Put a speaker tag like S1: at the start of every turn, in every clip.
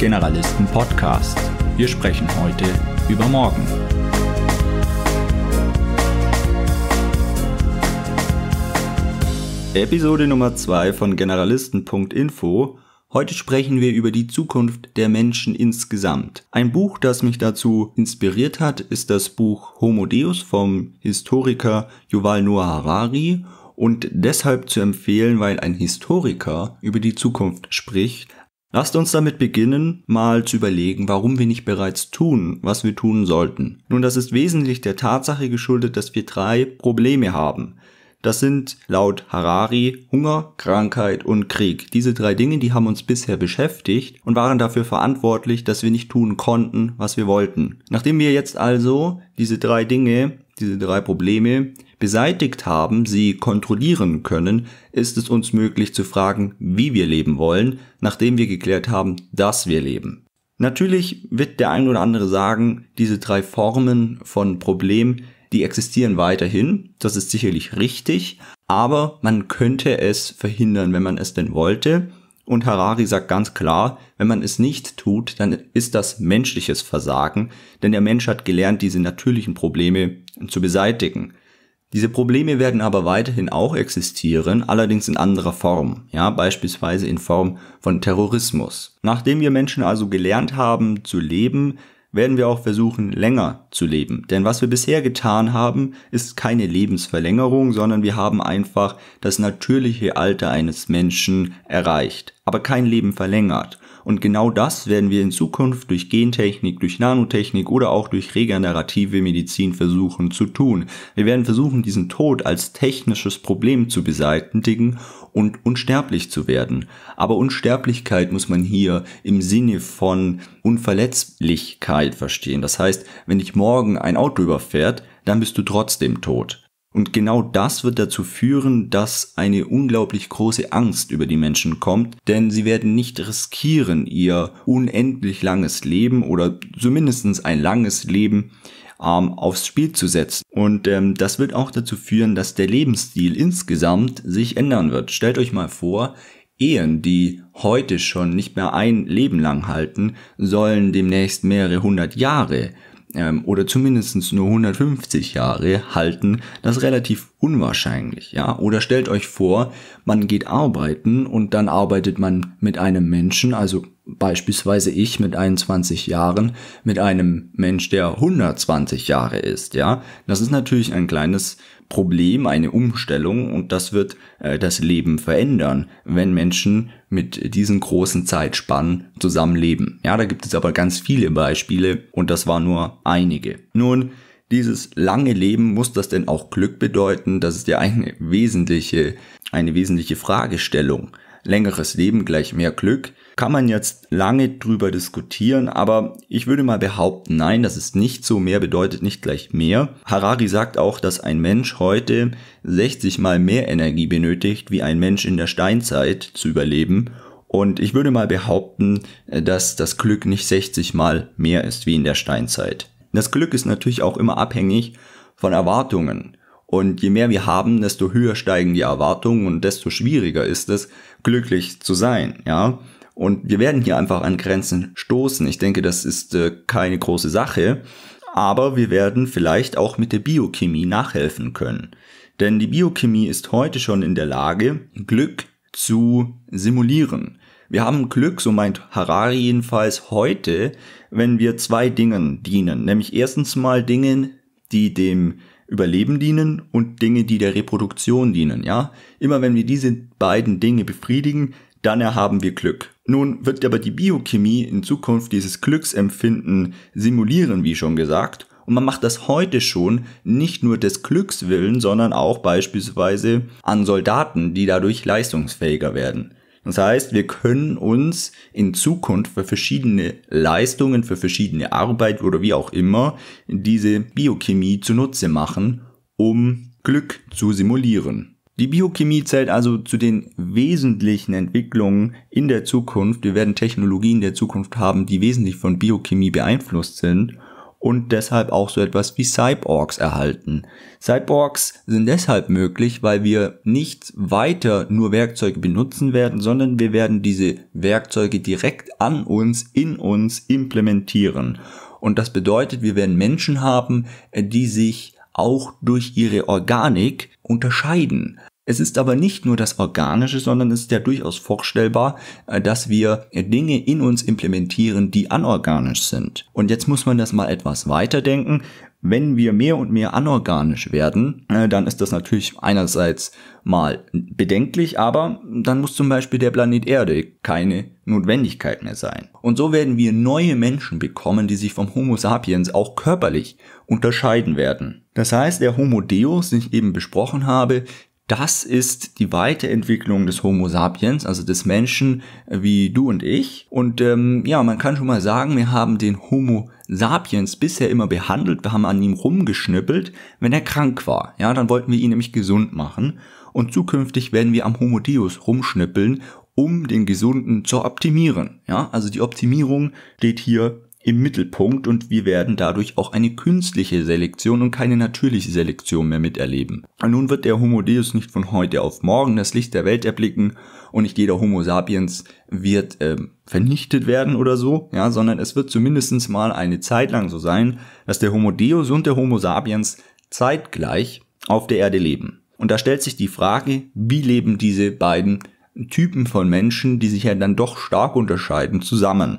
S1: Generalisten Podcast. Wir sprechen heute über morgen. Episode Nummer 2 von Generalisten.info. Heute sprechen wir über die Zukunft der Menschen insgesamt. Ein Buch, das mich dazu inspiriert hat, ist das Buch Homo Deus vom Historiker Yuval Noah Harari und deshalb zu empfehlen, weil ein Historiker über die Zukunft spricht, Lasst uns damit beginnen, mal zu überlegen, warum wir nicht bereits tun, was wir tun sollten. Nun, das ist wesentlich der Tatsache geschuldet, dass wir drei Probleme haben. Das sind laut Harari Hunger, Krankheit und Krieg. Diese drei Dinge, die haben uns bisher beschäftigt und waren dafür verantwortlich, dass wir nicht tun konnten, was wir wollten. Nachdem wir jetzt also diese drei Dinge, diese drei Probleme beseitigt haben, sie kontrollieren können, ist es uns möglich zu fragen, wie wir leben wollen, nachdem wir geklärt haben, dass wir leben. Natürlich wird der ein oder andere sagen, diese drei Formen von Problem, die existieren weiterhin, das ist sicherlich richtig, aber man könnte es verhindern, wenn man es denn wollte. Und Harari sagt ganz klar, wenn man es nicht tut, dann ist das menschliches Versagen, denn der Mensch hat gelernt, diese natürlichen Probleme zu beseitigen. Diese Probleme werden aber weiterhin auch existieren, allerdings in anderer Form, ja, beispielsweise in Form von Terrorismus. Nachdem wir Menschen also gelernt haben zu leben, werden wir auch versuchen, länger zu leben. Denn was wir bisher getan haben, ist keine Lebensverlängerung, sondern wir haben einfach das natürliche Alter eines Menschen erreicht, aber kein Leben verlängert. Und genau das werden wir in Zukunft durch Gentechnik, durch Nanotechnik oder auch durch regenerative Medizin versuchen zu tun. Wir werden versuchen, diesen Tod als technisches Problem zu beseitigen und unsterblich zu werden. Aber Unsterblichkeit muss man hier im Sinne von Unverletzlichkeit verstehen. Das heißt, wenn dich morgen ein Auto überfährt, dann bist du trotzdem tot. Und genau das wird dazu führen, dass eine unglaublich große Angst über die Menschen kommt, denn sie werden nicht riskieren, ihr unendlich langes Leben oder zumindest ein langes Leben ähm, aufs Spiel zu setzen. Und ähm, das wird auch dazu führen, dass der Lebensstil insgesamt sich ändern wird. Stellt euch mal vor, Ehen, die heute schon nicht mehr ein Leben lang halten, sollen demnächst mehrere hundert Jahre ähm, oder zumindest nur 150 Jahre halten, das relativ unwahrscheinlich, ja. Oder stellt euch vor, man geht arbeiten und dann arbeitet man mit einem Menschen, also beispielsweise ich mit 21 Jahren mit einem Mensch, der 120 Jahre ist, ja. Das ist natürlich ein kleines Problem, eine Umstellung und das wird äh, das Leben verändern, wenn Menschen mit diesen großen Zeitspannen zusammenleben. Ja, da gibt es aber ganz viele Beispiele und das waren nur einige. Nun, dieses lange Leben, muss das denn auch Glück bedeuten? Das ist ja eine wesentliche, eine wesentliche Fragestellung. Längeres Leben gleich mehr Glück kann man jetzt lange drüber diskutieren, aber ich würde mal behaupten, nein, das ist nicht so. Mehr bedeutet nicht gleich mehr. Harari sagt auch, dass ein Mensch heute 60 mal mehr Energie benötigt, wie ein Mensch in der Steinzeit zu überleben. Und ich würde mal behaupten, äh, dass das Glück nicht 60 mal mehr ist wie in der Steinzeit. Das Glück ist natürlich auch immer abhängig von Erwartungen. Und je mehr wir haben, desto höher steigen die Erwartungen und desto schwieriger ist es, glücklich zu sein, ja. Und wir werden hier einfach an Grenzen stoßen. Ich denke, das ist äh, keine große Sache. Aber wir werden vielleicht auch mit der Biochemie nachhelfen können. Denn die Biochemie ist heute schon in der Lage, Glück zu simulieren. Wir haben Glück, so meint Harari jedenfalls heute, wenn wir zwei Dingen dienen. Nämlich erstens mal Dingen, die dem Überleben dienen und Dinge, die der Reproduktion dienen, ja. Immer wenn wir diese beiden Dinge befriedigen, dann erhaben wir Glück. Nun wird aber die Biochemie in Zukunft dieses Glücksempfinden simulieren, wie schon gesagt, und man macht das heute schon nicht nur des Glücks willen, sondern auch beispielsweise an Soldaten, die dadurch leistungsfähiger werden. Das heißt, wir können uns in Zukunft für verschiedene Leistungen, für verschiedene Arbeit oder wie auch immer diese Biochemie zunutze machen, um Glück zu simulieren. Die Biochemie zählt also zu den wesentlichen Entwicklungen in der Zukunft. Wir werden Technologien der Zukunft haben, die wesentlich von Biochemie beeinflusst sind und deshalb auch so etwas wie Cyborgs erhalten. Cyborgs sind deshalb möglich, weil wir nicht weiter nur Werkzeuge benutzen werden, sondern wir werden diese Werkzeuge direkt an uns, in uns implementieren. Und das bedeutet, wir werden Menschen haben, die sich auch durch ihre Organik unterscheiden. Es ist aber nicht nur das Organische, sondern es ist ja durchaus vorstellbar, äh, dass wir äh, Dinge in uns implementieren, die anorganisch sind. Und jetzt muss man das mal etwas weiterdenken. Wenn wir mehr und mehr anorganisch werden, äh, dann ist das natürlich einerseits mal bedenklich, aber dann muss zum Beispiel der Planet Erde keine Notwendigkeit mehr sein. Und so werden wir neue Menschen bekommen, die sich vom Homo sapiens auch körperlich unterscheiden werden. Das heißt, der Homo Deus, den ich eben besprochen habe, das ist die Weiterentwicklung des Homo sapiens, also des Menschen äh, wie du und ich. Und ähm, ja, man kann schon mal sagen, wir haben den Homo sapiens bisher immer behandelt, wir haben an ihm rumgeschnippelt, wenn er krank war. Ja, dann wollten wir ihn nämlich gesund machen. Und zukünftig werden wir am Homo deus rumschnippeln, um den Gesunden zu optimieren. Ja, also die Optimierung steht hier im Mittelpunkt und wir werden dadurch auch eine künstliche Selektion und keine natürliche Selektion mehr miterleben. Und nun wird der Homo Deus nicht von heute auf morgen das Licht der Welt erblicken und nicht jeder Homo sapiens wird äh, vernichtet werden oder so, ja, sondern es wird zumindestens mal eine Zeit lang so sein, dass der Homo Deus und der Homo sapiens zeitgleich auf der Erde leben. Und da stellt sich die Frage, wie leben diese beiden Typen von Menschen, die sich ja dann doch stark unterscheiden, zusammen?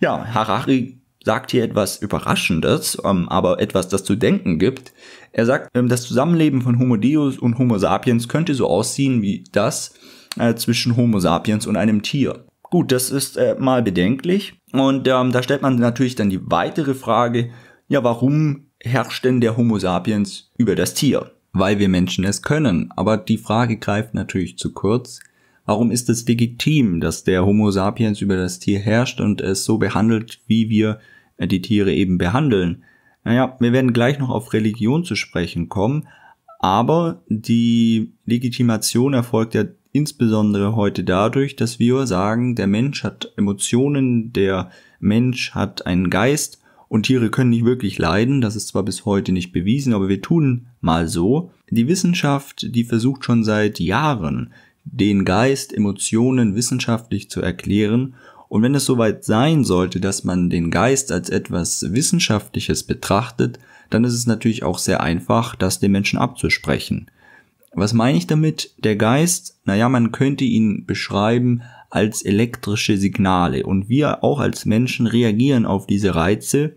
S1: Ja, Harari sagt hier etwas Überraschendes, ähm, aber etwas, das zu denken gibt. Er sagt, ähm, das Zusammenleben von Homo Deus und Homo sapiens könnte so aussehen wie das äh, zwischen Homo sapiens und einem Tier. Gut, das ist äh, mal bedenklich. Und ähm, da stellt man natürlich dann die weitere Frage, ja, warum herrscht denn der Homo sapiens über das Tier? Weil wir Menschen es können. Aber die Frage greift natürlich zu kurz. Warum ist es legitim, dass der Homo sapiens über das Tier herrscht und es so behandelt, wie wir äh, die Tiere eben behandeln? Naja, wir werden gleich noch auf Religion zu sprechen kommen, aber die Legitimation erfolgt ja insbesondere heute dadurch, dass wir sagen, der Mensch hat Emotionen, der Mensch hat einen Geist und Tiere können nicht wirklich leiden, das ist zwar bis heute nicht bewiesen, aber wir tun mal so. Die Wissenschaft, die versucht schon seit Jahren, den Geist, Emotionen wissenschaftlich zu erklären. Und wenn es soweit sein sollte, dass man den Geist als etwas Wissenschaftliches betrachtet, dann ist es natürlich auch sehr einfach, das den Menschen abzusprechen. Was meine ich damit? Der Geist, naja, man könnte ihn beschreiben als elektrische Signale. Und wir auch als Menschen reagieren auf diese Reize.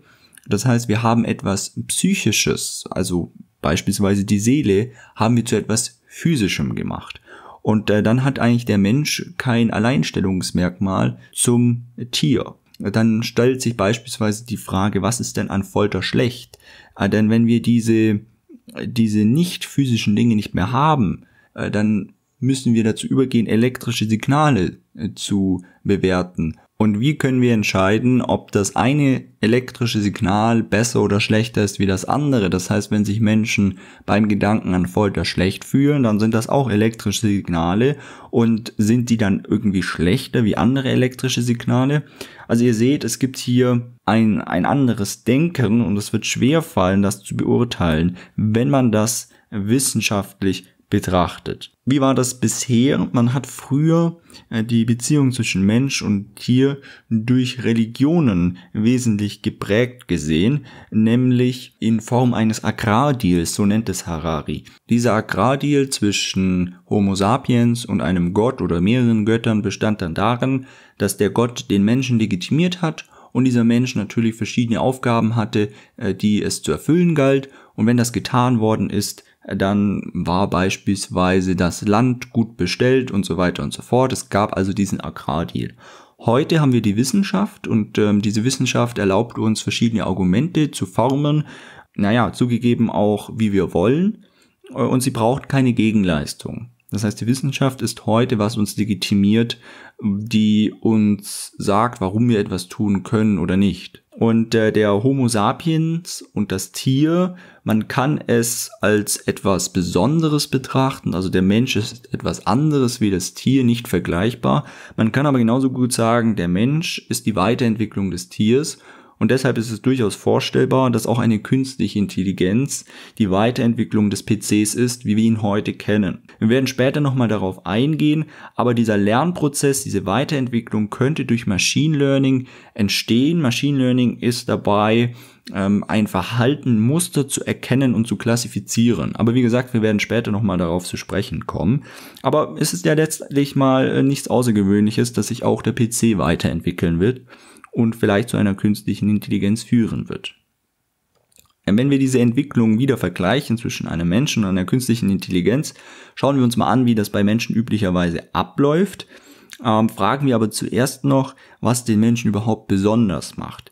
S1: Das heißt, wir haben etwas Psychisches, also beispielsweise die Seele, haben wir zu etwas Physischem gemacht. Und äh, dann hat eigentlich der Mensch kein Alleinstellungsmerkmal zum Tier. Dann stellt sich beispielsweise die Frage, was ist denn an Folter schlecht? Äh, denn wenn wir diese, diese nicht physischen Dinge nicht mehr haben, äh, dann müssen wir dazu übergehen, elektrische Signale äh, zu bewerten und wie können wir entscheiden, ob das eine elektrische Signal besser oder schlechter ist wie das andere? Das heißt, wenn sich Menschen beim Gedanken an Folter schlecht fühlen, dann sind das auch elektrische Signale. Und sind die dann irgendwie schlechter wie andere elektrische Signale? Also ihr seht, es gibt hier ein, ein anderes Denken und es wird schwer fallen, das zu beurteilen, wenn man das wissenschaftlich betrachtet. Wie war das bisher? Man hat früher äh, die Beziehung zwischen Mensch und Tier durch Religionen wesentlich geprägt gesehen, nämlich in Form eines Agrardeals, so nennt es Harari. Dieser Agrardeal zwischen Homo sapiens und einem Gott oder mehreren Göttern bestand dann darin, dass der Gott den Menschen legitimiert hat und dieser Mensch natürlich verschiedene Aufgaben hatte, äh, die es zu erfüllen galt und wenn das getan worden ist, dann war beispielsweise das Land gut bestellt und so weiter und so fort. Es gab also diesen Agrardeal. Heute haben wir die Wissenschaft und ähm, diese Wissenschaft erlaubt uns verschiedene Argumente zu formen, naja, zugegeben auch, wie wir wollen, äh, und sie braucht keine Gegenleistung. Das heißt, die Wissenschaft ist heute, was uns legitimiert, die uns sagt, warum wir etwas tun können oder nicht und äh, der Homo sapiens und das Tier, man kann es als etwas Besonderes betrachten, also der Mensch ist etwas anderes wie das Tier, nicht vergleichbar. Man kann aber genauso gut sagen, der Mensch ist die Weiterentwicklung des Tiers und deshalb ist es durchaus vorstellbar, dass auch eine künstliche Intelligenz die Weiterentwicklung des PCs ist, wie wir ihn heute kennen. Wir werden später nochmal darauf eingehen, aber dieser Lernprozess, diese Weiterentwicklung könnte durch Machine Learning entstehen. Machine Learning ist dabei, ähm, ein Verhalten, Muster zu erkennen und zu klassifizieren. Aber wie gesagt, wir werden später nochmal darauf zu sprechen kommen. Aber es ist ja letztlich mal äh, nichts Außergewöhnliches, dass sich auch der PC weiterentwickeln wird und vielleicht zu einer künstlichen Intelligenz führen wird. Wenn wir diese Entwicklung wieder vergleichen zwischen einem Menschen und einer künstlichen Intelligenz, schauen wir uns mal an, wie das bei Menschen üblicherweise abläuft. Ähm, fragen wir aber zuerst noch, was den Menschen überhaupt besonders macht.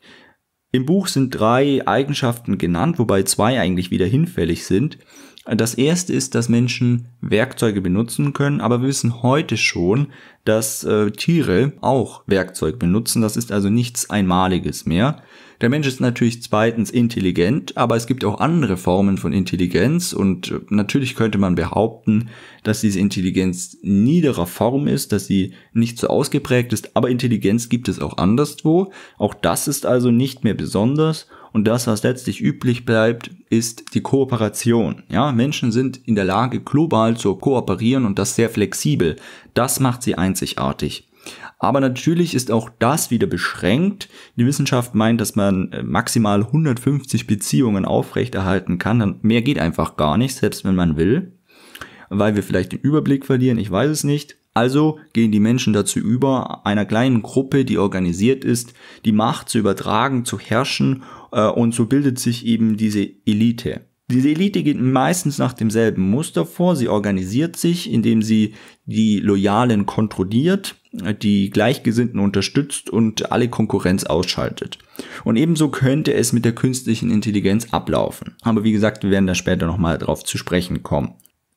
S1: Im Buch sind drei Eigenschaften genannt, wobei zwei eigentlich wieder hinfällig sind. Das erste ist, dass Menschen Werkzeuge benutzen können, aber wir wissen heute schon, dass äh, Tiere auch Werkzeug benutzen. Das ist also nichts Einmaliges mehr. Der Mensch ist natürlich zweitens intelligent, aber es gibt auch andere Formen von Intelligenz und äh, natürlich könnte man behaupten, dass diese Intelligenz niederer Form ist, dass sie nicht so ausgeprägt ist, aber Intelligenz gibt es auch anderswo. Auch das ist also nicht mehr besonders und das, was letztlich üblich bleibt, ist die Kooperation. Ja, Menschen sind in der Lage, global zu kooperieren und das sehr flexibel. Das macht sie einzigartig. Aber natürlich ist auch das wieder beschränkt. Die Wissenschaft meint, dass man äh, maximal 150 Beziehungen aufrechterhalten kann. Mehr geht einfach gar nicht, selbst wenn man will. Weil wir vielleicht den Überblick verlieren, ich weiß es nicht. Also gehen die Menschen dazu über, einer kleinen Gruppe, die organisiert ist, die Macht zu übertragen, zu herrschen äh, und so bildet sich eben diese Elite. Diese Elite geht meistens nach demselben Muster vor. Sie organisiert sich, indem sie die Loyalen kontrolliert, die Gleichgesinnten unterstützt und alle Konkurrenz ausschaltet. Und ebenso könnte es mit der künstlichen Intelligenz ablaufen. Aber wie gesagt, wir werden da später nochmal drauf zu sprechen kommen.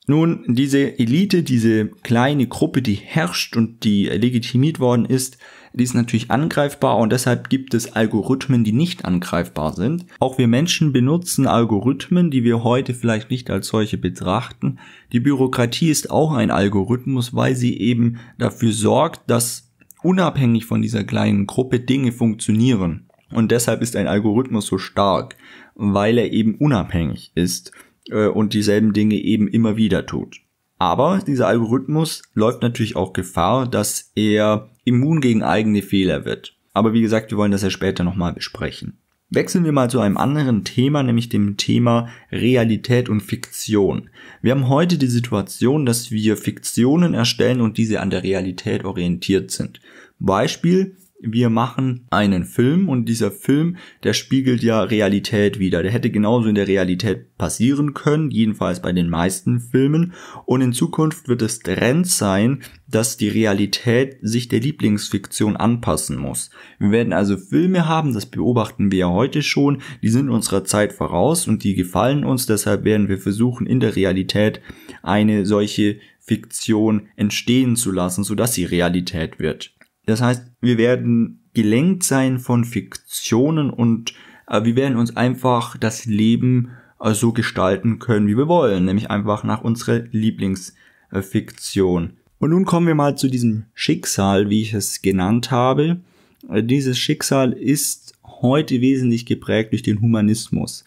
S1: Nun, diese Elite, diese kleine Gruppe, die herrscht und die legitimiert worden ist, die ist natürlich angreifbar und deshalb gibt es Algorithmen, die nicht angreifbar sind. Auch wir Menschen benutzen Algorithmen, die wir heute vielleicht nicht als solche betrachten. Die Bürokratie ist auch ein Algorithmus, weil sie eben dafür sorgt, dass unabhängig von dieser kleinen Gruppe Dinge funktionieren. Und deshalb ist ein Algorithmus so stark, weil er eben unabhängig ist. Äh, und dieselben Dinge eben immer wieder tut. Aber dieser Algorithmus läuft natürlich auch Gefahr, dass er immun gegen eigene Fehler wird. Aber wie gesagt, wir wollen das ja später nochmal besprechen. Wechseln wir mal zu einem anderen Thema, nämlich dem Thema Realität und Fiktion. Wir haben heute die Situation, dass wir Fiktionen erstellen und diese an der Realität orientiert sind. Beispiel, wir machen einen Film und dieser Film, der spiegelt ja Realität wider. Der hätte genauso in der Realität passieren können, jedenfalls bei den meisten Filmen. Und in Zukunft wird es Trend sein, dass die Realität sich der Lieblingsfiktion anpassen muss. Wir werden also Filme haben, das beobachten wir ja heute schon, die sind unserer Zeit voraus und die gefallen uns, deshalb werden wir versuchen, in der Realität eine solche Fiktion entstehen zu lassen, sodass sie Realität wird. Das heißt, wir werden gelenkt sein von Fiktionen und äh, wir werden uns einfach das Leben äh, so gestalten können, wie wir wollen, nämlich einfach nach unserer Lieblingsfiktion. und nun kommen wir mal zu diesem Schicksal, wie ich es genannt habe. Äh, dieses Schicksal ist heute wesentlich geprägt durch den Humanismus.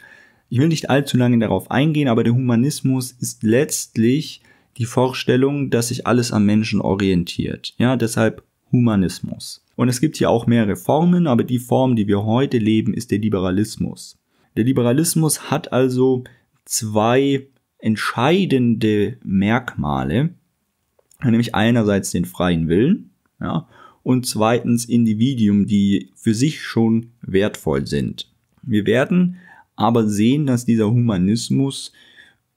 S1: Ich will nicht allzu lange darauf eingehen, aber der Humanismus ist letztlich die Vorstellung, dass sich alles am Menschen orientiert. Ja, deshalb Humanismus. Und es gibt hier auch mehrere Formen, aber die Form, die wir heute leben, ist der Liberalismus. Der Liberalismus hat also zwei entscheidende Merkmale, nämlich einerseits den freien Willen ja, und zweitens Individuen, die für sich schon wertvoll sind. Wir werden aber sehen, dass dieser Humanismus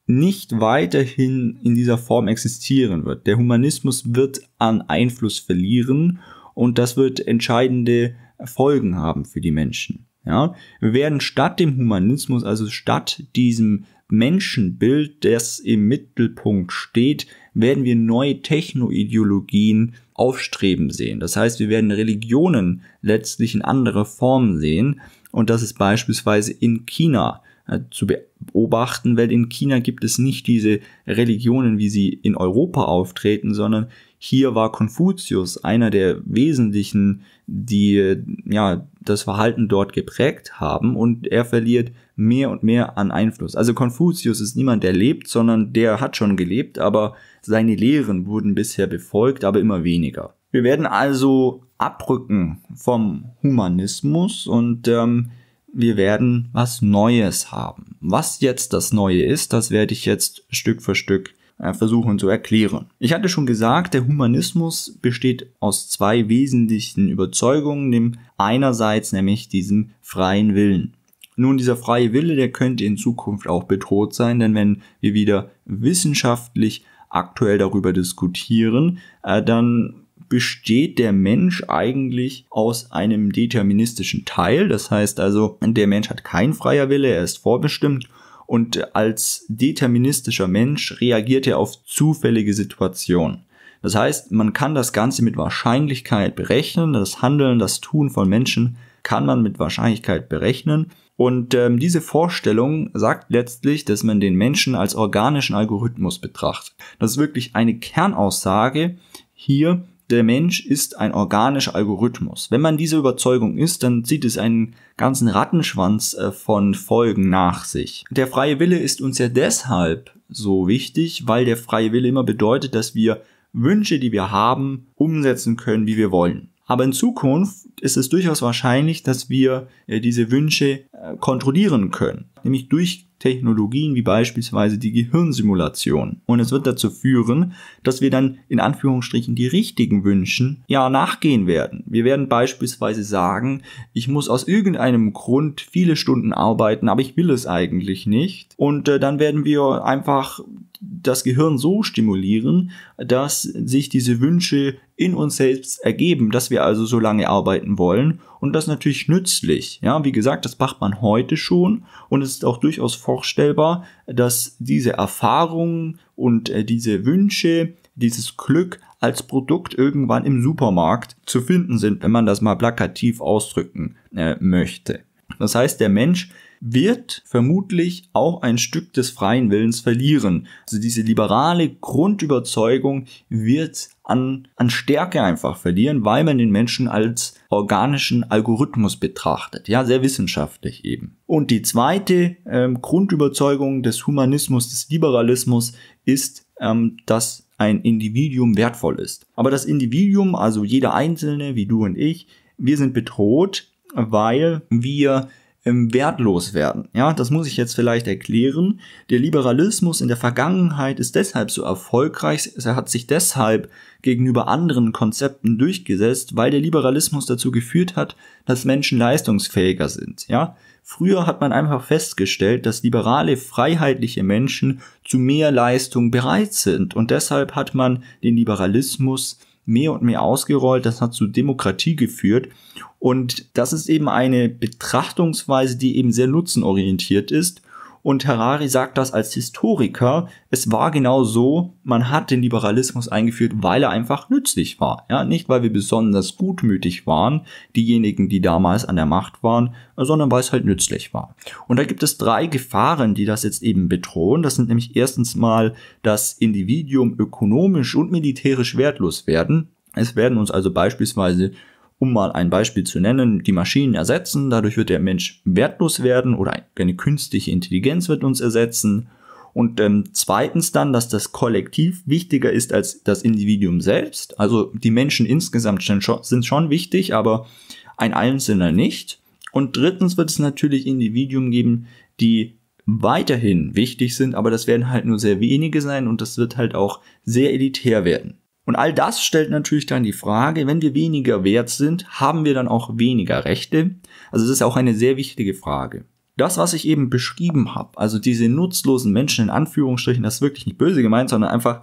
S1: nicht weiterhin in dieser Form existieren wird. Der Humanismus wird an Einfluss verlieren und das wird entscheidende Folgen haben für die Menschen. Ja? Wir werden statt dem Humanismus, also statt diesem Menschenbild, das im Mittelpunkt steht, werden wir neue Technoideologien aufstreben sehen. Das heißt, wir werden Religionen letztlich in anderer Form sehen und das ist beispielsweise in China äh, zu beobachten, weil in China gibt es nicht diese Religionen, wie sie in Europa auftreten, sondern hier war Konfuzius einer der wesentlichen, die äh, ja das Verhalten dort geprägt haben und er verliert mehr und mehr an Einfluss. Also Konfuzius ist niemand, der lebt, sondern der hat schon gelebt, aber seine Lehren wurden bisher befolgt, aber immer weniger. Wir werden also abrücken vom Humanismus und ähm, wir werden was Neues haben. Was jetzt das Neue ist, das werde ich jetzt Stück für Stück äh, versuchen zu erklären. Ich hatte schon gesagt, der Humanismus besteht aus zwei wesentlichen Überzeugungen, dem einerseits nämlich diesem freien Willen. Nun, dieser freie Wille, der könnte in Zukunft auch bedroht sein, denn wenn wir wieder wissenschaftlich aktuell darüber diskutieren, äh, dann besteht der Mensch eigentlich aus einem deterministischen Teil. Das heißt also, der Mensch hat kein freier Wille, er ist vorbestimmt und als deterministischer Mensch reagiert er auf zufällige Situationen. Das heißt, man kann das Ganze mit Wahrscheinlichkeit berechnen, das Handeln, das Tun von Menschen kann man mit Wahrscheinlichkeit berechnen. Und ähm, diese Vorstellung sagt letztlich, dass man den Menschen als organischen Algorithmus betrachtet. Das ist wirklich eine Kernaussage hier der Mensch ist ein organischer Algorithmus. Wenn man diese Überzeugung ist, dann zieht es einen ganzen Rattenschwanz äh, von Folgen nach sich. Der freie Wille ist uns ja deshalb so wichtig, weil der freie Wille immer bedeutet, dass wir Wünsche, die wir haben, umsetzen können, wie wir wollen. Aber in Zukunft ist es durchaus wahrscheinlich, dass wir äh, diese Wünsche äh, kontrollieren können, nämlich durch Technologien wie beispielsweise die Gehirnsimulation. Und es wird dazu führen, dass wir dann in Anführungsstrichen die richtigen Wünschen ja nachgehen werden. Wir werden beispielsweise sagen, ich muss aus irgendeinem Grund viele Stunden arbeiten, aber ich will es eigentlich nicht. Und äh, dann werden wir einfach das Gehirn so stimulieren, dass sich diese Wünsche in uns selbst ergeben, dass wir also so lange arbeiten wollen und das natürlich nützlich. Ja, wie gesagt, das macht man heute schon und es ist auch durchaus vorstellbar, dass diese Erfahrungen und äh, diese Wünsche, dieses Glück als Produkt irgendwann im Supermarkt zu finden sind, wenn man das mal plakativ ausdrücken äh, möchte. Das heißt, der Mensch wird vermutlich auch ein Stück des freien Willens verlieren. Also diese liberale Grundüberzeugung wird an, an Stärke einfach verlieren, weil man den Menschen als organischen Algorithmus betrachtet. Ja, sehr wissenschaftlich eben. Und die zweite ähm, Grundüberzeugung des Humanismus, des Liberalismus ist, ähm, dass ein Individuum wertvoll ist. Aber das Individuum, also jeder Einzelne, wie du und ich, wir sind bedroht, weil wir wertlos werden. Ja, das muss ich jetzt vielleicht erklären. Der Liberalismus in der Vergangenheit ist deshalb so erfolgreich, er hat sich deshalb gegenüber anderen Konzepten durchgesetzt, weil der Liberalismus dazu geführt hat, dass Menschen leistungsfähiger sind. Ja, Früher hat man einfach festgestellt, dass liberale, freiheitliche Menschen zu mehr Leistung bereit sind und deshalb hat man den Liberalismus mehr und mehr ausgerollt. Das hat zu Demokratie geführt. Und das ist eben eine Betrachtungsweise, die eben sehr nutzenorientiert ist und Harari sagt das als Historiker. Es war genau so, man hat den Liberalismus eingeführt, weil er einfach nützlich war. Ja, nicht weil wir besonders gutmütig waren, diejenigen, die damals an der Macht waren, sondern weil es halt nützlich war. Und da gibt es drei Gefahren, die das jetzt eben bedrohen. Das sind nämlich erstens mal, dass Individuum ökonomisch und militärisch wertlos werden. Es werden uns also beispielsweise um mal ein Beispiel zu nennen, die Maschinen ersetzen, dadurch wird der Mensch wertlos werden oder eine künstliche Intelligenz wird uns ersetzen. Und ähm, zweitens dann, dass das Kollektiv wichtiger ist als das Individuum selbst. Also die Menschen insgesamt sind schon wichtig, aber ein Einzelner nicht. Und drittens wird es natürlich Individuen geben, die weiterhin wichtig sind, aber das werden halt nur sehr wenige sein und das wird halt auch sehr elitär werden. Und all das stellt natürlich dann die Frage, wenn wir weniger wert sind, haben wir dann auch weniger Rechte? Also es ist auch eine sehr wichtige Frage. Das, was ich eben beschrieben habe, also diese nutzlosen Menschen in Anführungsstrichen, das ist wirklich nicht böse gemeint, sondern einfach,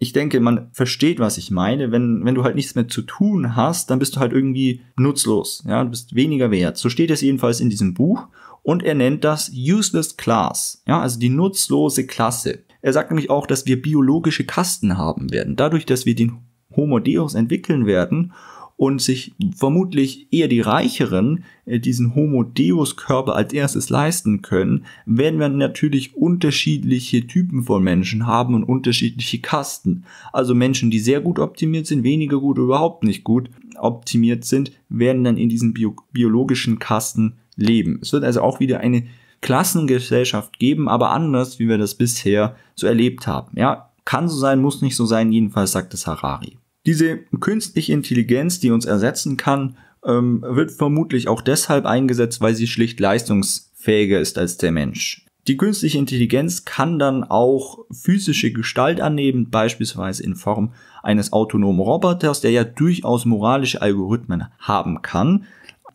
S1: ich denke, man versteht, was ich meine. Wenn, wenn du halt nichts mehr zu tun hast, dann bist du halt irgendwie nutzlos. Ja, du bist weniger wert. So steht es jedenfalls in diesem Buch. Und er nennt das Useless Class. Ja, also die nutzlose Klasse. Er sagt nämlich auch, dass wir biologische Kasten haben werden. Dadurch, dass wir den Homo Deus entwickeln werden und sich vermutlich eher die Reicheren äh, diesen Homo Deus Körper als erstes leisten können, werden wir natürlich unterschiedliche Typen von Menschen haben und unterschiedliche Kasten. Also Menschen, die sehr gut optimiert sind, weniger gut, oder überhaupt nicht gut optimiert sind, werden dann in diesen bio biologischen Kasten leben. Es wird also auch wieder eine Klassengesellschaft geben, aber anders, wie wir das bisher so erlebt haben. Ja, kann so sein, muss nicht so sein, jedenfalls sagt es Harari. Diese künstliche Intelligenz, die uns ersetzen kann, ähm, wird vermutlich auch deshalb eingesetzt, weil sie schlicht leistungsfähiger ist als der Mensch. Die künstliche Intelligenz kann dann auch physische Gestalt annehmen, beispielsweise in Form eines autonomen Roboters, der ja durchaus moralische Algorithmen haben kann.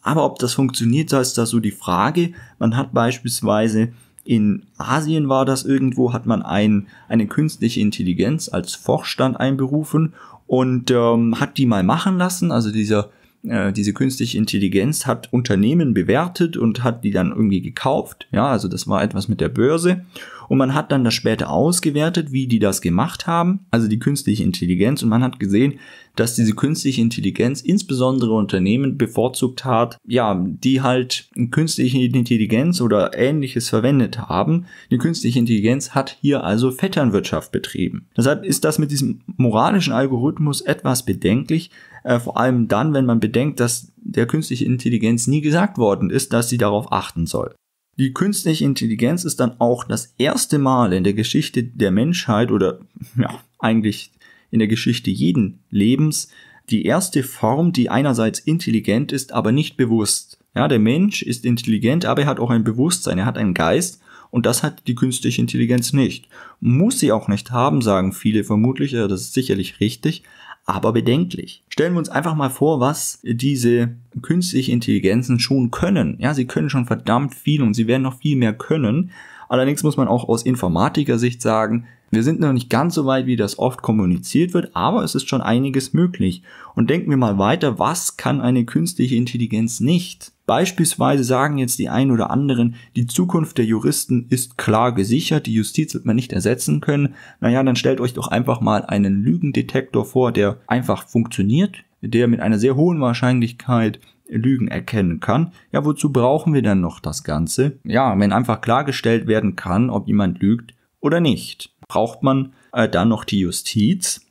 S1: Aber ob das funktioniert, da ist da so die Frage. Man hat beispielsweise in Asien war das irgendwo, hat man ein, eine künstliche Intelligenz als Vorstand einberufen und ähm, hat die mal machen lassen. Also dieser äh, diese künstliche Intelligenz hat Unternehmen bewertet und hat die dann irgendwie gekauft. Ja, also das war etwas mit der Börse. Und man hat dann das später ausgewertet, wie die das gemacht haben, also die künstliche Intelligenz. Und man hat gesehen, dass diese künstliche Intelligenz insbesondere Unternehmen bevorzugt hat, ja, die halt künstliche Intelligenz oder ähnliches verwendet haben. Die künstliche Intelligenz hat hier also Vetternwirtschaft betrieben. Deshalb ist das mit diesem moralischen Algorithmus etwas bedenklich, äh, vor allem dann, wenn man bedenkt, dass der künstlichen Intelligenz nie gesagt worden ist, dass sie darauf achten soll. Die künstliche Intelligenz ist dann auch das erste Mal in der Geschichte der Menschheit oder ja, eigentlich in der Geschichte jeden Lebens die erste Form, die einerseits intelligent ist, aber nicht bewusst. Ja, der Mensch ist intelligent, aber er hat auch ein Bewusstsein, er hat einen Geist und das hat die künstliche Intelligenz nicht. Muss sie auch nicht haben, sagen viele vermutlich, ja, das ist sicherlich richtig, aber bedenklich. Stellen wir uns einfach mal vor, was diese künstlichen Intelligenzen schon können. Ja, sie können schon verdammt viel und sie werden noch viel mehr können. Allerdings muss man auch aus Informatikersicht sagen, wir sind noch nicht ganz so weit, wie das oft kommuniziert wird, aber es ist schon einiges möglich. Und denken wir mal weiter, was kann eine künstliche Intelligenz nicht? Beispielsweise sagen jetzt die einen oder anderen, die Zukunft der Juristen ist klar gesichert, die Justiz wird man nicht ersetzen können. Naja, dann stellt euch doch einfach mal einen Lügendetektor vor, der einfach funktioniert, der mit einer sehr hohen Wahrscheinlichkeit Lügen erkennen kann, ja, wozu brauchen wir dann noch das Ganze? Ja, wenn einfach klargestellt werden kann, ob jemand lügt oder nicht braucht man äh, dann noch die Justiz.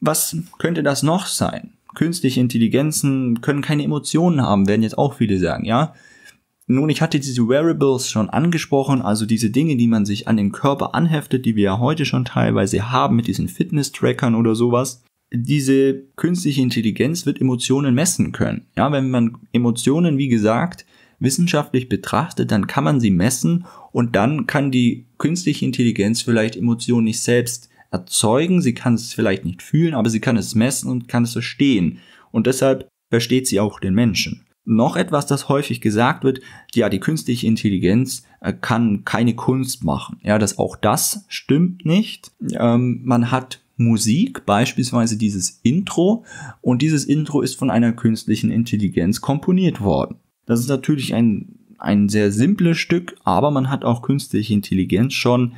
S1: Was könnte das noch sein? Künstliche Intelligenzen können keine Emotionen haben, werden jetzt auch viele sagen, ja. Nun, ich hatte diese Wearables schon angesprochen, also diese Dinge, die man sich an den Körper anheftet, die wir ja heute schon teilweise haben mit diesen Fitness-Trackern oder sowas diese künstliche Intelligenz wird Emotionen messen können. Ja, wenn man Emotionen, wie gesagt, wissenschaftlich betrachtet, dann kann man sie messen und dann kann die künstliche Intelligenz vielleicht Emotionen nicht selbst erzeugen, sie kann es vielleicht nicht fühlen, aber sie kann es messen und kann es verstehen. Und deshalb versteht sie auch den Menschen. Noch etwas, das häufig gesagt wird, ja, die künstliche Intelligenz äh, kann keine Kunst machen. Ja, das auch das stimmt nicht. Ähm, man hat Musik, beispielsweise dieses Intro, und dieses Intro ist von einer künstlichen Intelligenz komponiert worden. Das ist natürlich ein, ein sehr simples Stück, aber man hat auch künstliche Intelligenz schon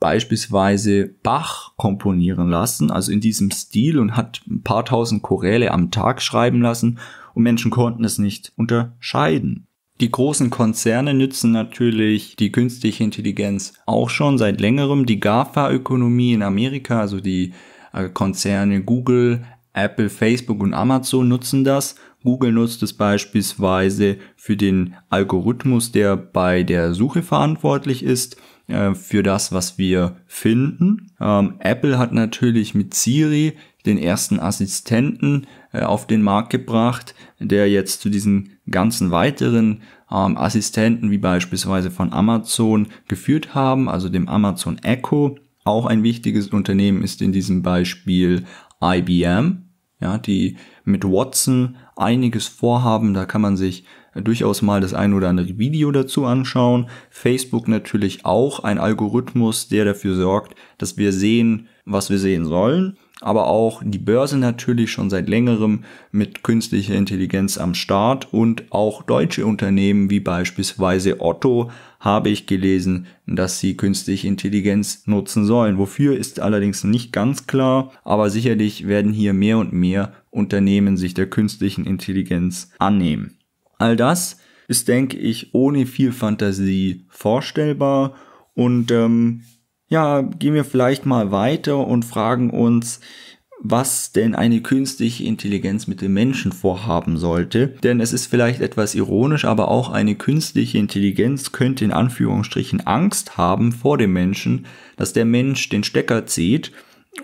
S1: beispielsweise Bach komponieren lassen, also in diesem Stil und hat ein paar tausend Choräle am Tag schreiben lassen und Menschen konnten es nicht unterscheiden. Die großen Konzerne nützen natürlich die künstliche Intelligenz auch schon seit längerem. Die GAFA-Ökonomie in Amerika, also die äh, Konzerne Google, Apple, Facebook und Amazon nutzen das Google nutzt es beispielsweise für den Algorithmus, der bei der Suche verantwortlich ist, äh, für das, was wir finden. Ähm, Apple hat natürlich mit Siri den ersten Assistenten äh, auf den Markt gebracht, der jetzt zu diesen ganzen weiteren ähm, Assistenten wie beispielsweise von Amazon geführt haben, also dem Amazon Echo. Auch ein wichtiges Unternehmen ist in diesem Beispiel IBM, ja, die mit Watson einiges vorhaben. Da kann man sich äh, durchaus mal das ein oder andere Video dazu anschauen. Facebook natürlich auch ein Algorithmus, der dafür sorgt, dass wir sehen, was wir sehen sollen. Aber auch die Börse natürlich schon seit längerem mit künstlicher Intelligenz am Start und auch deutsche Unternehmen wie beispielsweise Otto habe ich gelesen, dass sie künstliche Intelligenz nutzen sollen. Wofür ist allerdings nicht ganz klar, aber sicherlich werden hier mehr und mehr Unternehmen sich der künstlichen Intelligenz annehmen. All das ist, denke ich, ohne viel Fantasie vorstellbar und ähm, ja, gehen wir vielleicht mal weiter und fragen uns, was denn eine künstliche Intelligenz mit dem Menschen vorhaben sollte. Denn es ist vielleicht etwas ironisch, aber auch eine künstliche Intelligenz könnte in Anführungsstrichen Angst haben vor dem Menschen, dass der Mensch den Stecker zieht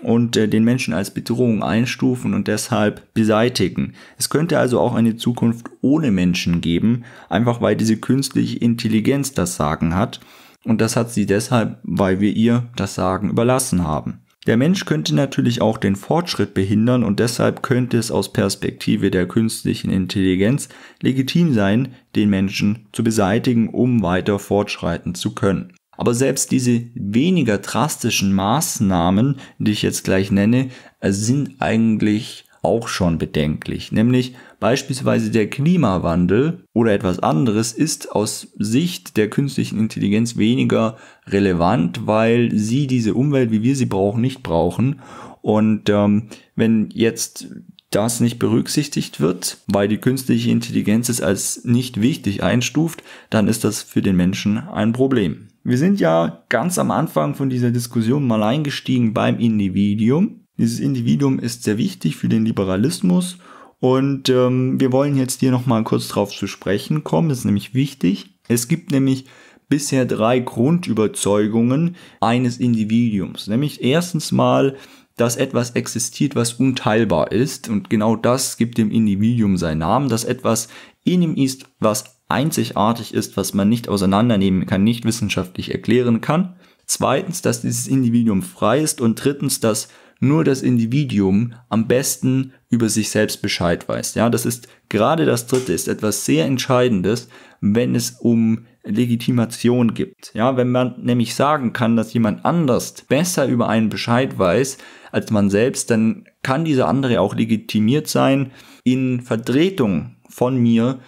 S1: und äh, den Menschen als Bedrohung einstufen und deshalb beseitigen. Es könnte also auch eine Zukunft ohne Menschen geben, einfach weil diese künstliche Intelligenz das Sagen hat. Und das hat sie deshalb, weil wir ihr das Sagen überlassen haben. Der Mensch könnte natürlich auch den Fortschritt behindern und deshalb könnte es aus Perspektive der künstlichen Intelligenz legitim sein, den Menschen zu beseitigen, um weiter fortschreiten zu können. Aber selbst diese weniger drastischen Maßnahmen, die ich jetzt gleich nenne, äh, sind eigentlich auch schon bedenklich. Nämlich Beispielsweise der Klimawandel oder etwas anderes ist aus Sicht der künstlichen Intelligenz weniger relevant, weil sie diese Umwelt, wie wir sie brauchen, nicht brauchen. Und ähm, wenn jetzt das nicht berücksichtigt wird, weil die künstliche Intelligenz es als nicht wichtig einstuft, dann ist das für den Menschen ein Problem. Wir sind ja ganz am Anfang von dieser Diskussion mal eingestiegen beim Individuum. Dieses Individuum ist sehr wichtig für den Liberalismus und ähm, wir wollen jetzt hier nochmal kurz drauf zu sprechen kommen. Das ist nämlich wichtig. Es gibt nämlich bisher drei Grundüberzeugungen eines Individuums. Nämlich erstens mal, dass etwas existiert, was unteilbar ist. Und genau das gibt dem Individuum seinen Namen, dass etwas in ihm ist, was einzigartig ist, was man nicht auseinandernehmen kann, nicht wissenschaftlich erklären kann. Zweitens, dass dieses Individuum frei ist. Und drittens, dass nur das Individuum am besten über sich selbst Bescheid weiß. Ja, das ist gerade das dritte, ist etwas sehr Entscheidendes, wenn es um Legitimation gibt. Ja, wenn man nämlich sagen kann, dass jemand anders besser über einen Bescheid weiß als man selbst, dann kann dieser andere auch legitimiert sein, in Vertretung von mir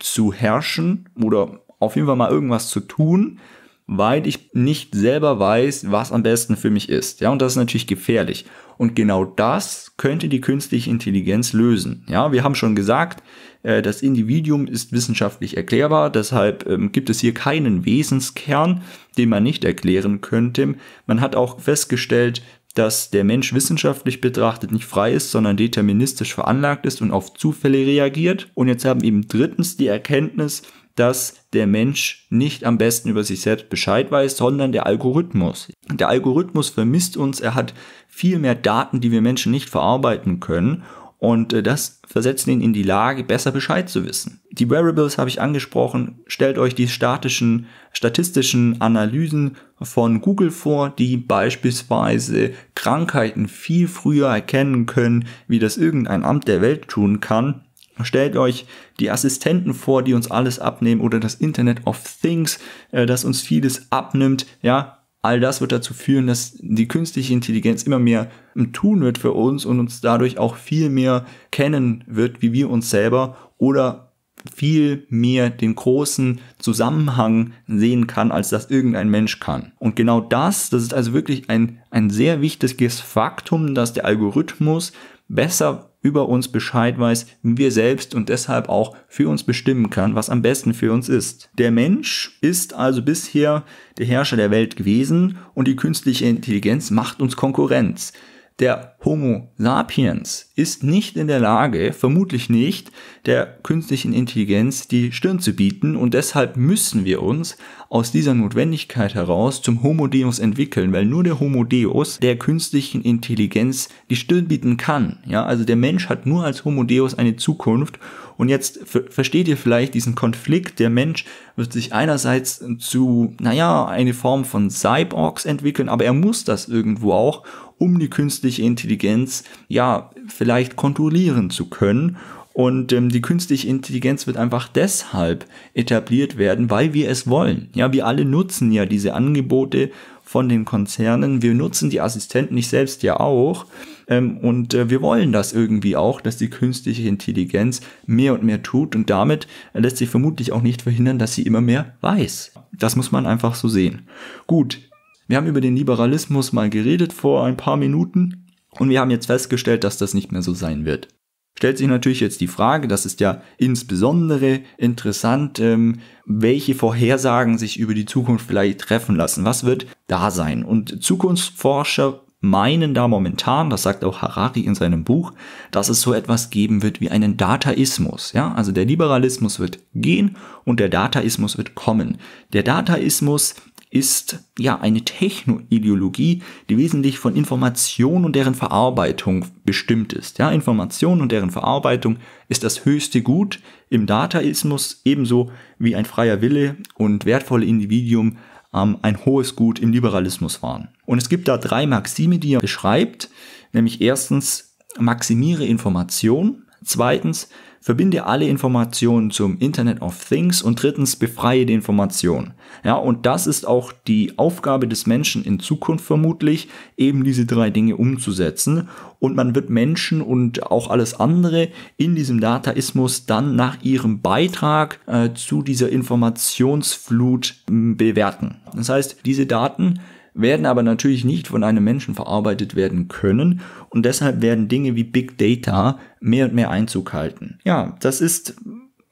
S1: zu herrschen oder auf jeden Fall mal irgendwas zu tun, weil ich nicht selber weiß, was am besten für mich ist. Ja, und das ist natürlich gefährlich. Und genau das könnte die künstliche Intelligenz lösen. Ja, wir haben schon gesagt, äh, das Individuum ist wissenschaftlich erklärbar, deshalb ähm, gibt es hier keinen Wesenskern, den man nicht erklären könnte. Man hat auch festgestellt, dass der Mensch wissenschaftlich betrachtet nicht frei ist, sondern deterministisch veranlagt ist und auf Zufälle reagiert. Und jetzt haben eben drittens die Erkenntnis, dass der Mensch nicht am besten über sich selbst Bescheid weiß, sondern der Algorithmus. Der Algorithmus vermisst uns, er hat viel mehr Daten, die wir Menschen nicht verarbeiten können. Und äh, das versetzt ihn in die Lage, besser Bescheid zu wissen. Die Wearables habe ich angesprochen. Stellt euch die statischen, statistischen Analysen von Google vor, die beispielsweise Krankheiten viel früher erkennen können, wie das irgendein Amt der Welt tun kann Stellt euch die Assistenten vor, die uns alles abnehmen oder das Internet of Things, äh, das uns vieles abnimmt. Ja, all das wird dazu führen, dass die künstliche Intelligenz immer mehr tun wird für uns und uns dadurch auch viel mehr kennen wird, wie wir uns selber oder viel mehr den großen Zusammenhang sehen kann, als das irgendein Mensch kann. Und genau das, das ist also wirklich ein, ein sehr wichtiges Faktum, dass der Algorithmus besser über uns Bescheid weiß, wie wir selbst und deshalb auch für uns bestimmen kann, was am besten für uns ist. Der Mensch ist also bisher der Herrscher der Welt gewesen und die künstliche Intelligenz macht uns Konkurrenz. Der Homo sapiens ist nicht in der Lage, vermutlich nicht, der künstlichen Intelligenz die Stirn zu bieten und deshalb müssen wir uns aus dieser Notwendigkeit heraus zum Homo Deus entwickeln, weil nur der Homo Deus der künstlichen Intelligenz die Stirn bieten kann. Ja, also der Mensch hat nur als Homo Deus eine Zukunft und jetzt versteht ihr vielleicht diesen Konflikt, der Mensch wird sich einerseits zu, naja, eine Form von Cyborgs entwickeln, aber er muss das irgendwo auch um die künstliche Intelligenz ja vielleicht kontrollieren zu können. Und ähm, die künstliche Intelligenz wird einfach deshalb etabliert werden, weil wir es wollen. Ja, wir alle nutzen ja diese Angebote von den Konzernen. Wir nutzen die Assistenten, ich selbst ja auch. Ähm, und äh, wir wollen das irgendwie auch, dass die künstliche Intelligenz mehr und mehr tut. Und damit lässt sich vermutlich auch nicht verhindern, dass sie immer mehr weiß. Das muss man einfach so sehen. Gut, wir haben über den Liberalismus mal geredet vor ein paar Minuten und wir haben jetzt festgestellt, dass das nicht mehr so sein wird. Stellt sich natürlich jetzt die Frage, das ist ja insbesondere interessant, ähm, welche Vorhersagen sich über die Zukunft vielleicht treffen lassen. Was wird da sein? Und Zukunftsforscher meinen da momentan, das sagt auch Harari in seinem Buch, dass es so etwas geben wird wie einen Dataismus. Ja? Also der Liberalismus wird gehen und der Dataismus wird kommen. Der Dataismus ist ja eine Technoideologie, die wesentlich von Information und deren Verarbeitung bestimmt ist. Ja, Information und deren Verarbeitung ist das höchste Gut im Dataismus ebenso wie ein freier Wille und wertvolle Individuum ähm, ein hohes Gut im Liberalismus waren. Und es gibt da drei Maxime, die er beschreibt, nämlich erstens maximiere Information, zweitens verbinde alle Informationen zum Internet of Things und drittens befreie die Informationen. Ja, und das ist auch die Aufgabe des Menschen in Zukunft vermutlich, eben diese drei Dinge umzusetzen. Und man wird Menschen und auch alles andere in diesem Dataismus dann nach ihrem Beitrag äh, zu dieser Informationsflut bewerten. Das heißt, diese Daten werden aber natürlich nicht von einem Menschen verarbeitet werden können und deshalb werden Dinge wie Big Data mehr und mehr Einzug halten. Ja, das ist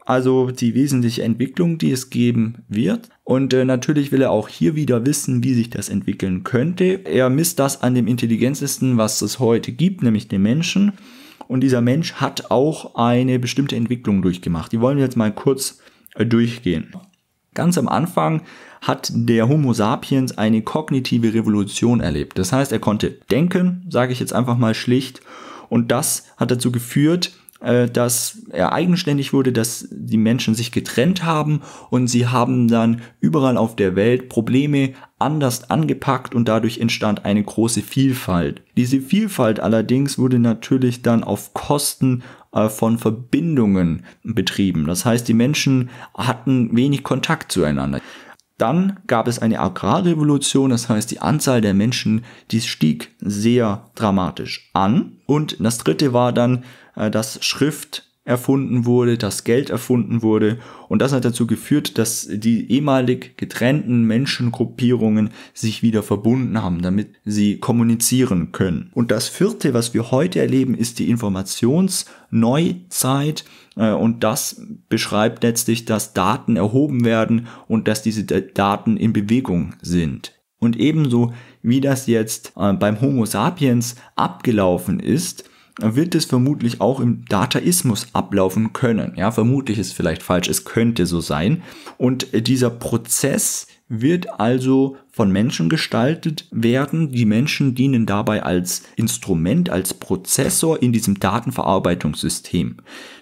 S1: also die wesentliche Entwicklung, die es geben wird. Und äh, natürlich will er auch hier wieder wissen, wie sich das entwickeln könnte. Er misst das an dem intelligentesten, was es heute gibt, nämlich den Menschen. Und dieser Mensch hat auch eine bestimmte Entwicklung durchgemacht. Die wollen wir jetzt mal kurz äh, durchgehen. Ganz am Anfang hat der Homo sapiens eine kognitive Revolution erlebt. Das heißt, er konnte denken, sage ich jetzt einfach mal schlicht, und das hat dazu geführt, äh, dass er eigenständig wurde, dass die Menschen sich getrennt haben und sie haben dann überall auf der Welt Probleme anders angepackt und dadurch entstand eine große Vielfalt. Diese Vielfalt allerdings wurde natürlich dann auf Kosten äh, von Verbindungen betrieben. Das heißt, die Menschen hatten wenig Kontakt zueinander. Dann gab es eine Agrarrevolution, das heißt die Anzahl der Menschen, die stieg sehr dramatisch an. Und das dritte war dann, äh, dass Schrift erfunden wurde, dass Geld erfunden wurde. Und das hat dazu geführt, dass die ehemalig getrennten Menschengruppierungen sich wieder verbunden haben, damit sie kommunizieren können. Und das vierte, was wir heute erleben, ist die Informationsneuzeit. Äh, und das beschreibt letztlich, dass Daten erhoben werden und dass diese Daten in Bewegung sind. Und ebenso wie das jetzt äh, beim Homo sapiens abgelaufen ist, wird es vermutlich auch im Dataismus ablaufen können. Ja, vermutlich ist vielleicht falsch, es könnte so sein. Und dieser Prozess wird also von Menschen gestaltet werden. Die Menschen dienen dabei als Instrument, als Prozessor in diesem Datenverarbeitungssystem.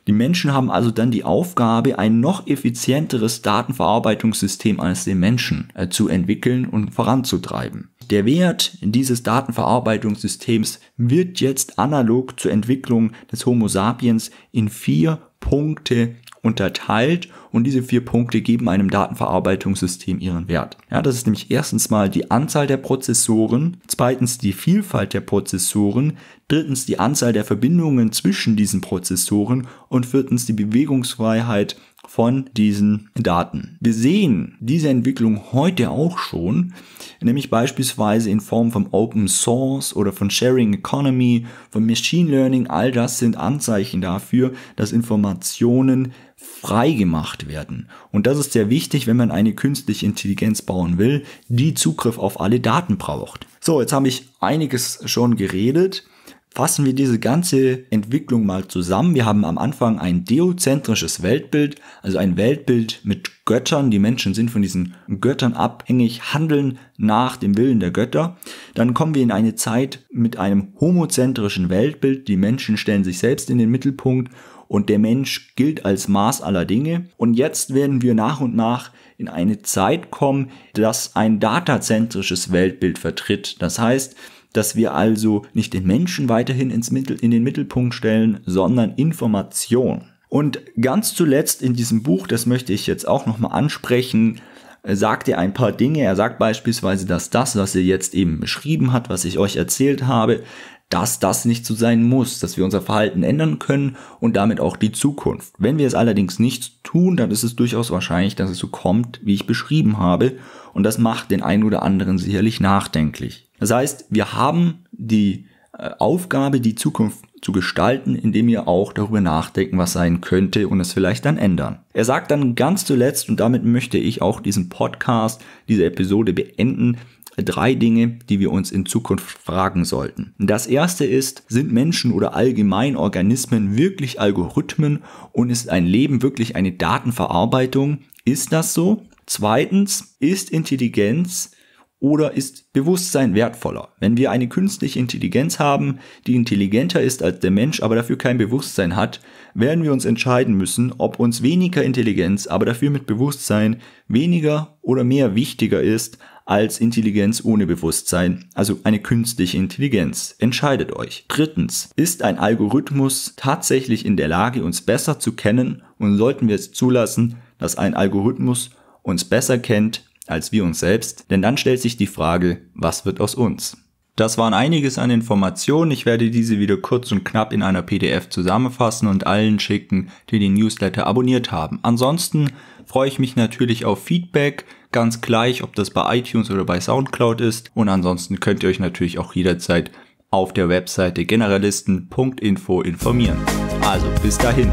S1: Die Menschen haben also dann die Aufgabe, ein noch effizienteres Datenverarbeitungssystem als den Menschen äh, zu entwickeln und voranzutreiben. Der Wert dieses Datenverarbeitungssystems wird jetzt analog zur Entwicklung des Homo sapiens in vier Punkte unterteilt und diese vier Punkte geben einem Datenverarbeitungssystem ihren Wert. Ja, das ist nämlich erstens mal die Anzahl der Prozessoren, zweitens die Vielfalt der Prozessoren, drittens die Anzahl der Verbindungen zwischen diesen Prozessoren und viertens die Bewegungsfreiheit von diesen Daten. Wir sehen diese Entwicklung heute auch schon, nämlich beispielsweise in Form von Open Source oder von Sharing Economy, von Machine Learning, all das sind Anzeichen dafür, dass Informationen freigemacht werden. Und das ist sehr wichtig, wenn man eine künstliche Intelligenz bauen will, die Zugriff auf alle Daten braucht. So, jetzt habe ich einiges schon geredet. Fassen wir diese ganze Entwicklung mal zusammen. Wir haben am Anfang ein deozentrisches Weltbild, also ein Weltbild mit Göttern. Die Menschen sind von diesen Göttern abhängig, handeln nach dem Willen der Götter. Dann kommen wir in eine Zeit mit einem homozentrischen Weltbild. Die Menschen stellen sich selbst in den Mittelpunkt und der Mensch gilt als Maß aller Dinge. Und jetzt werden wir nach und nach in eine Zeit kommen, das ein datazentrisches Weltbild vertritt. Das heißt, dass wir also nicht den Menschen weiterhin ins Mittel, in den Mittelpunkt stellen, sondern Information. Und ganz zuletzt in diesem Buch, das möchte ich jetzt auch nochmal ansprechen, äh, sagt er ein paar Dinge. Er sagt beispielsweise, dass das, was er jetzt eben beschrieben hat, was ich euch erzählt habe, dass das nicht so sein muss, dass wir unser Verhalten ändern können und damit auch die Zukunft. Wenn wir es allerdings nicht tun, dann ist es durchaus wahrscheinlich, dass es so kommt, wie ich beschrieben habe, und das macht den einen oder anderen sicherlich nachdenklich. Das heißt, wir haben die äh, Aufgabe, die Zukunft zu gestalten, indem wir auch darüber nachdenken, was sein könnte und es vielleicht dann ändern. Er sagt dann ganz zuletzt, und damit möchte ich auch diesen Podcast, diese Episode beenden, drei Dinge, die wir uns in Zukunft fragen sollten. Das erste ist, sind Menschen oder allgemein Organismen wirklich Algorithmen und ist ein Leben wirklich eine Datenverarbeitung? Ist das so? Zweitens, ist Intelligenz oder ist Bewusstsein wertvoller? Wenn wir eine künstliche Intelligenz haben, die intelligenter ist als der Mensch, aber dafür kein Bewusstsein hat, werden wir uns entscheiden müssen, ob uns weniger Intelligenz, aber dafür mit Bewusstsein weniger oder mehr wichtiger ist als Intelligenz ohne Bewusstsein, also eine künstliche Intelligenz. Entscheidet euch. Drittens, ist ein Algorithmus tatsächlich in der Lage, uns besser zu kennen und sollten wir es zulassen, dass ein Algorithmus uns besser kennt als wir uns selbst, denn dann stellt sich die Frage, was wird aus uns? Das waren einiges an Informationen. Ich werde diese wieder kurz und knapp in einer PDF zusammenfassen und allen schicken, die den Newsletter abonniert haben. Ansonsten freue ich mich natürlich auf Feedback, ganz gleich, ob das bei iTunes oder bei SoundCloud ist. Und ansonsten könnt ihr euch natürlich auch jederzeit auf der Webseite generalisten.info informieren. Also bis dahin.